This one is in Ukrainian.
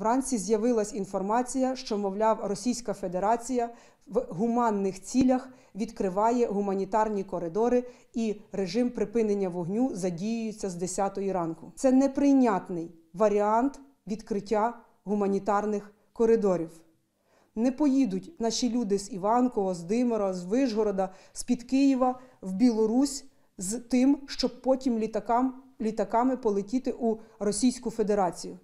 Вранці з'явилась інформація, що, мовляв, Російська Федерація в гуманних цілях відкриває гуманітарні коридори і режим припинення вогню задіюється з 10 ї ранку. Це неприйнятний варіант відкриття гуманітарних коридорів. Не поїдуть наші люди з Іванкова, з Димора, з Вижгорода, з-під Києва в Білорусь з тим, щоб потім літакам, літаками полетіти у Російську Федерацію.